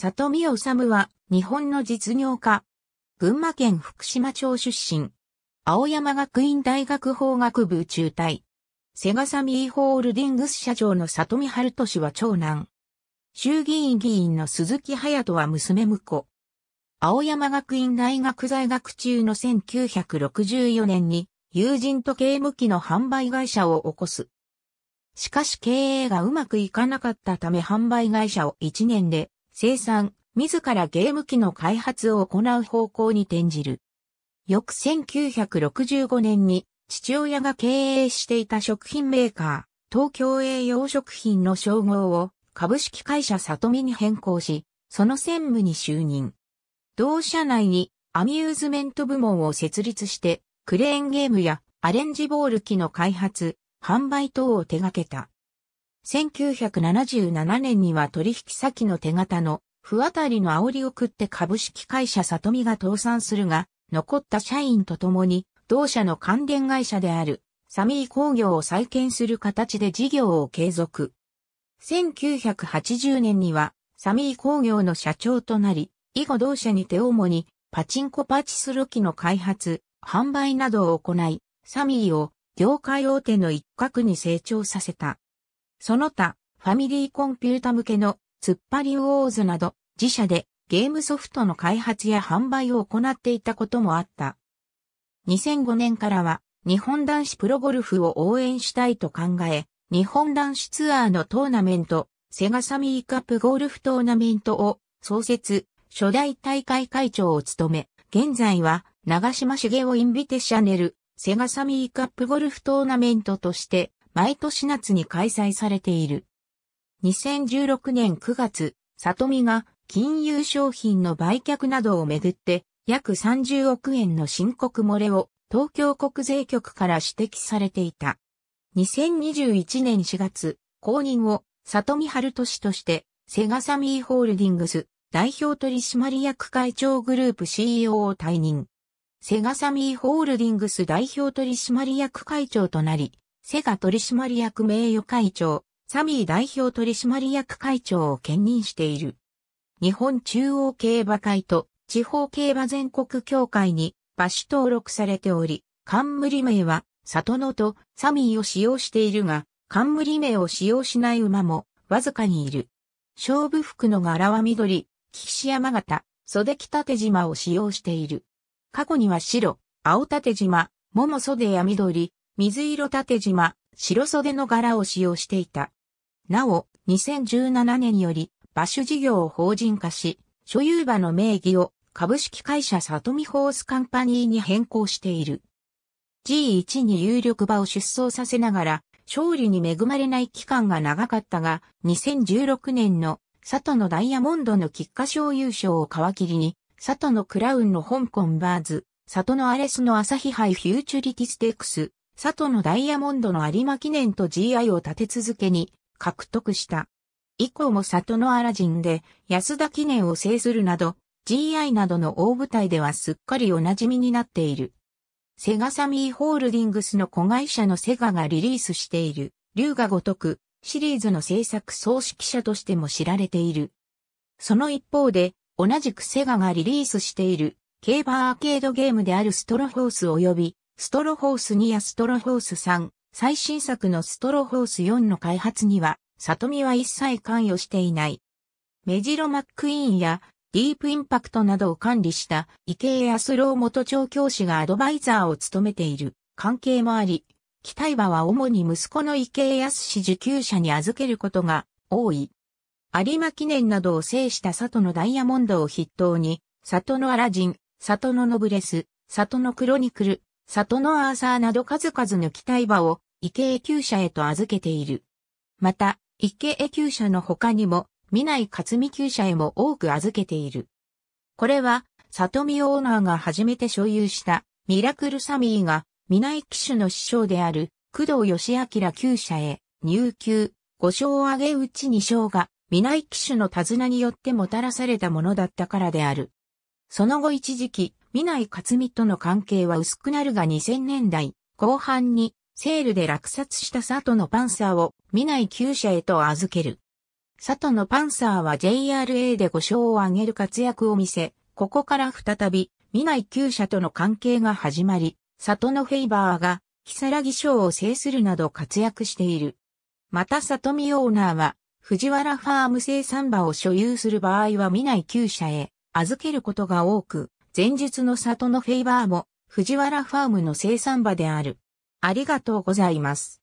里見治は、日本の実業家。群馬県福島町出身。青山学院大学法学部中退。セガサミーホールディングス社長の里見春俊は長男。衆議院議員の鈴木隼人は娘婿。青山学院大学在学中の1964年に、友人と刑務機の販売会社を起こす。しかし経営がうまくいかなかったため販売会社を1年で生産、自らゲーム機の開発を行う方向に転じる。翌1965年に父親が経営していた食品メーカー、東京栄養食品の称号を株式会社里見に変更し、その専務に就任。同社内にアミューズメント部門を設立して、クレーンゲームやアレンジボール機の開発、販売等を手掛けた。1977年には取引先の手形の不当たりの煽りを食って株式会社里見が倒産するが、残った社員と共に同社の関連会社であるサミー工業を再建する形で事業を継続。1980年にはサミー工業の社長となり、以後同社にて主にパチンコパチスロ機の開発、販売などを行い、サミーを業界大手の一角に成長させた。その他、ファミリーコンピュータ向けの突っ張りウォーズなど自社でゲームソフトの開発や販売を行っていたこともあった。2005年からは日本男子プロゴルフを応援したいと考え、日本男子ツアーのトーナメント、セガサミーカップゴルフトーナメントを創設、初代大会会長を務め、現在は長島茂雄インビテシャネル、セガサミーカップゴルフトーナメントとして毎年夏に開催されている。2016年9月、里見が金融商品の売却などをめぐって約30億円の申告漏れを東京国税局から指摘されていた。2021年4月、公認を里見春俊としてセガサミーホールディングス代表取締役会長グループ CEO を退任。セガサミーホールディングス代表取締役会長となり、セガ取締役名誉会長、サミー代表取締役会長を兼任している。日本中央競馬会と地方競馬全国協会に馬主登録されており、冠名は里野とサミーを使用しているが、冠名を使用しない馬もわずかにいる。勝負服の柄は緑、岸山形、袖北手島を使用している。過去には白、青縦島、桃袖や緑、水色縦縞、白袖の柄を使用していた。なお、2017年より、バッシュ事業を法人化し、所有馬の名義を株式会社里見ホースカンパニーに変更している。G1 に有力馬を出走させながら、勝利に恵まれない期間が長かったが、2016年の里のダイヤモンドの菊花賞優勝を皮切りに、里のクラウンの香港バーズ、里のアレスの朝日杯フューチュリティステークス、佐渡のダイヤモンドの有馬記念と GI を立て続けに獲得した。以降も里のアラジンで安田記念を制するなど、GI などの大舞台ではすっかりお馴染みになっている。セガサミーホールディングスの子会社のセガがリリースしている、龍が如くシリーズの制作総指揮者としても知られている。その一方で、同じくセガがリリースしている、競馬アーケードゲームであるストロフォース及び、ストロホース2やストロホース3、最新作のストロホース4の開発には、里見は一切関与していない。メジロ・マックイーンやディープインパクトなどを管理した池江康郎元調教師がアドバイザーを務めている関係もあり、北岩馬は主に息子の池江康氏受給者に預けることが多い。有馬記念などを制した里のダイヤモンドを筆頭に、里のアラジン、里のノブレス、里のクロニクル、里のアーサーなど数々の期待馬を池江厩舎へと預けている。また、池江厩舎の他にも、南井克美厩舎へも多く預けている。これは、里見オーナーが初めて所有したミラクルサミーが、南井騎手の師匠である工藤義明厩舎へ入球、5章を挙げうち2章が、南井騎手の手綱によってもたらされたものだったからである。その後一時期、見ない勝美との関係は薄くなるが2000年代後半にセールで落札した佐藤のパンサーを見ない旧車へと預ける。佐藤のパンサーは JRA で5勝を挙げる活躍を見せ、ここから再び見ない旧車との関係が始まり、里のフェイバーが、ラギ賞を制するなど活躍している。また里見オーナーは、藤原ファーム生産馬を所有する場合は見ない旧車へ、預けることが多く、前述の里のフェイバーも藤原ファームの生産場である。ありがとうございます。